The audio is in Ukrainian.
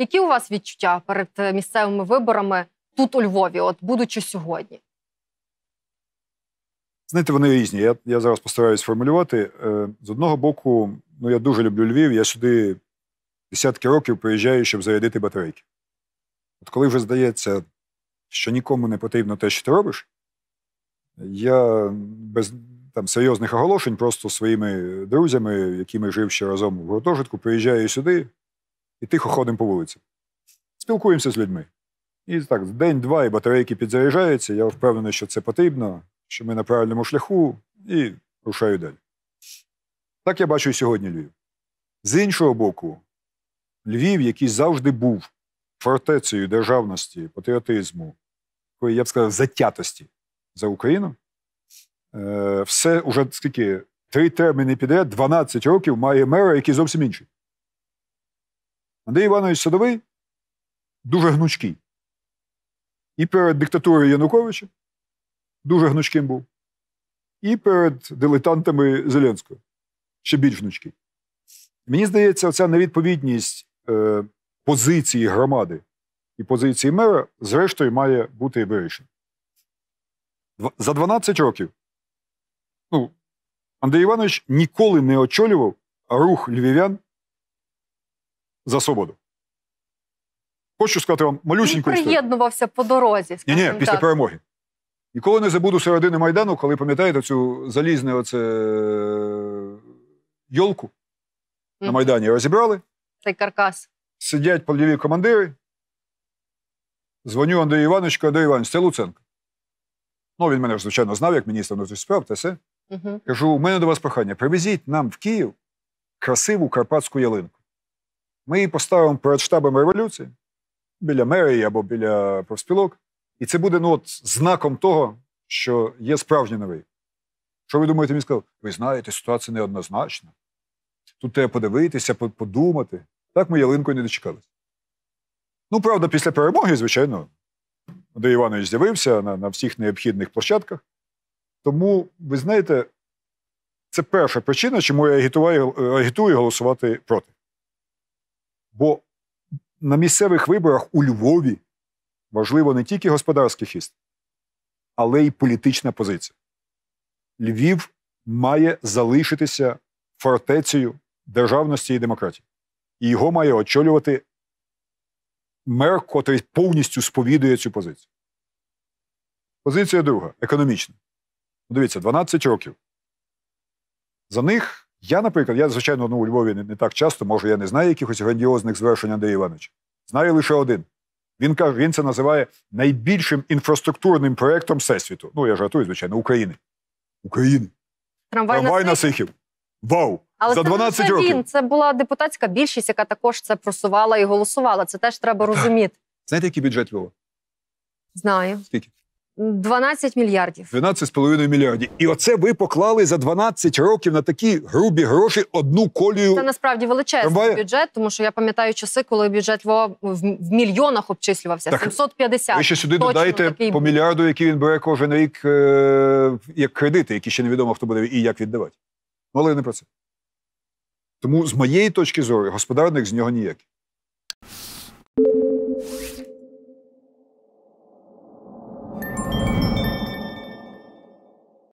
Які у вас відчуття перед е, місцевими виборами тут у Львові, от будучи сьогодні? Знаєте, вони різні. Я я зараз постараюсь формулювати. Е, з одного боку, ну я дуже люблю Львів, я сюди десятки років приїжджаю, щоб зарядити батарейки. От коли вже здається, що нікому не потрібно те, що ти робиш, я без там серйозних оголошень просто своїми друзями, якими жив ще разом в гуртожитку, приїжджаю сюди, і тихо ходимо по вулиці. Спілкуємося з людьми. І так, день-два, і батарейки підзаряджаються. Я впевнений, що це потрібно, що ми на правильному шляху і рушаю далі. Так я бачу і сьогодні Львів. З іншого боку, Львів, який завжди був фортецею державності, патріотизму, такої, я б сказав, затятості за Україну, е, все уже скільки три терміни підряд, 12 років має мера, який зовсім інший. Андрій Іванович Садовий дуже гнучкий. І перед диктатурою Януковича дуже гнучким був, і перед дилетантами Зеленського ще більш гнучкий. Мені здається, оця невідповідність е, позиції громади і позиції мера, зрештою, має бути вирішена. За 12 років ну, Андрій Іванович ніколи не очолював рух львів'ян за свободу. Хочу сказати вам малюченьку історію. приєднувався по дорозі. Ні, ні, після так. перемоги. Ніколи не забуду середини Майдану, коли пам'ятаєте цю залізну оце е, йолку mm -hmm. на Майдані розібрали. Цей каркас. Сидять польові командири. Дзвоню Андрію Івановичу, Андрій Іванович, це Луценко. Ну, він мене, звичайно, знав, як міністр внутрішніх справ, та все. Угу. Кажу, у мене до вас прохання: привезіть нам в Київ красиву карпатську ялинку. Ми її поставимо перед штабом революції біля мерії або біля профспілок. І це буде ну, от, знаком того, що є справжній новий. Що ви думаєте, він сказав? Ви знаєте, ситуація неоднозначна. Тут треба подивитися, подумати. Так ми ялинкою не дочекалися. Ну, правда, після перемоги, звичайно, Андрій Іванович з'явився на, на всіх необхідних площадках. Тому, ви знаєте, це перша причина, чому я агітую, агітую голосувати проти. Бо на місцевих виборах у Львові важливо не тільки господарський хіст, але й політична позиція. Львів має залишитися фортецею державності і демократії. І його має очолювати мер, котрий повністю сповідує цю позицію. Позиція друга економічна. Дивіться, 12 років. За них я, наприклад, я, звичайно, ну, у Львові не, не так часто, може, я не знаю якихось грандіозних звершень Андрія Івановича. Знаю лише один. Він каже, він це називає найбільшим інфраструктурним проєктом Всесвіту. Ну, я жартую, звичайно, України. України. Трамвай, Трамвай на Сихів. Вау! Але За 12 це років. він. Це була депутатська більшість, яка також це просувала і голосувала. Це теж треба ну, розуміти. Знаєте, який бюджет Львова? Знаю. Скільки? 12 мільярдів. 12,5 мільярдів. І оце ви поклали за 12 років на такі грубі гроші одну колію. Це насправді величезний трамвая. бюджет, тому що я пам'ятаю часи, коли бюджет Львова в мільйонах обчислювався. Так, 750. Ви ще сюди Точно додаєте такий... по мільярду, який він бере кожен рік е- як кредити, які ще невідомо хто буде і як віддавати. Ну, але не про це. Тому з моєї точки зору, господарник з нього ніякий.